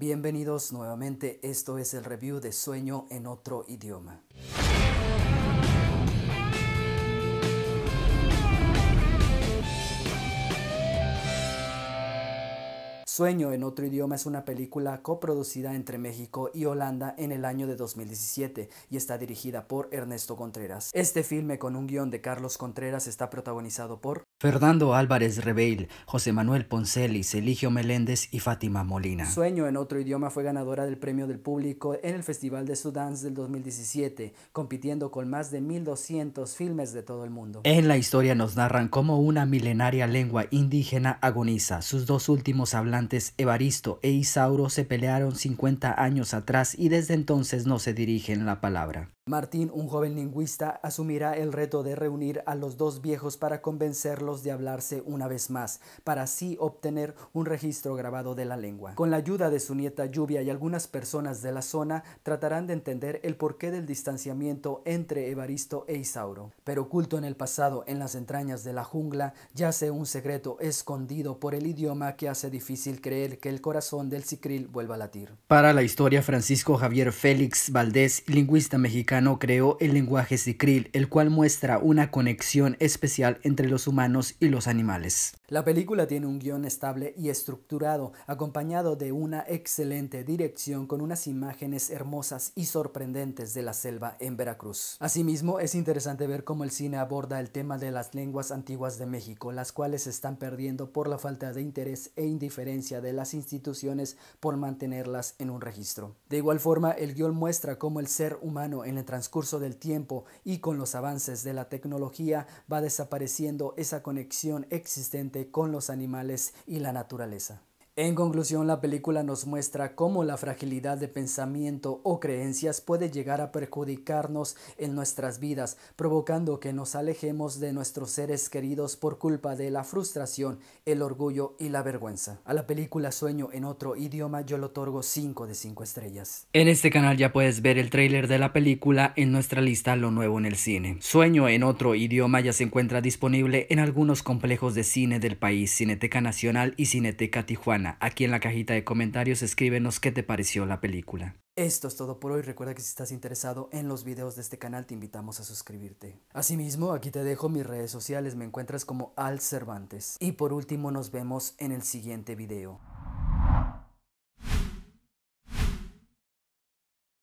Bienvenidos nuevamente, esto es el review de Sueño en otro idioma. Sueño en otro idioma es una película coproducida entre México y Holanda en el año de 2017 y está dirigida por Ernesto Contreras. Este filme con un guión de Carlos Contreras está protagonizado por Fernando Álvarez Reveil, José Manuel Poncelis, Eligio Meléndez y Fátima Molina. Sueño en otro idioma fue ganadora del premio del público en el Festival de Sudán del 2017, compitiendo con más de 1200 filmes de todo el mundo. En la historia nos narran cómo una milenaria lengua indígena agoniza, sus dos últimos hablantes Evaristo e Isauro se pelearon 50 años atrás y desde entonces no se dirigen la palabra. Martín, un joven lingüista, asumirá el reto de reunir a los dos viejos para convencerlos de hablarse una vez más, para así obtener un registro grabado de la lengua. Con la ayuda de su nieta Lluvia y algunas personas de la zona, tratarán de entender el porqué del distanciamiento entre Evaristo e Isauro. Pero oculto en el pasado, en las entrañas de la jungla, yace un secreto escondido por el idioma que hace difícil creer que el corazón del cicril vuelva a latir. Para la historia, Francisco Javier Félix Valdés, lingüista mexicano, creó el lenguaje Sicril, el cual muestra una conexión especial entre los humanos y los animales. La película tiene un guión estable y estructurado, acompañado de una excelente dirección con unas imágenes hermosas y sorprendentes de la selva en Veracruz. Asimismo, es interesante ver cómo el cine aborda el tema de las lenguas antiguas de México, las cuales se están perdiendo por la falta de interés e indiferencia de las instituciones por mantenerlas en un registro. De igual forma, el guión muestra cómo el ser humano en el transcurso del tiempo y con los avances de la tecnología va desapareciendo esa conexión existente con los animales y la naturaleza. En conclusión, la película nos muestra cómo la fragilidad de pensamiento o creencias puede llegar a perjudicarnos en nuestras vidas, provocando que nos alejemos de nuestros seres queridos por culpa de la frustración, el orgullo y la vergüenza. A la película Sueño en otro idioma yo le otorgo 5 de 5 estrellas. En este canal ya puedes ver el tráiler de la película en nuestra lista Lo Nuevo en el Cine. Sueño en otro idioma ya se encuentra disponible en algunos complejos de cine del país, Cineteca Nacional y Cineteca Tijuana. Aquí en la cajita de comentarios escríbenos qué te pareció la película. Esto es todo por hoy. Recuerda que si estás interesado en los videos de este canal te invitamos a suscribirte. Asimismo, aquí te dejo mis redes sociales. Me encuentras como Al Cervantes. Y por último nos vemos en el siguiente video.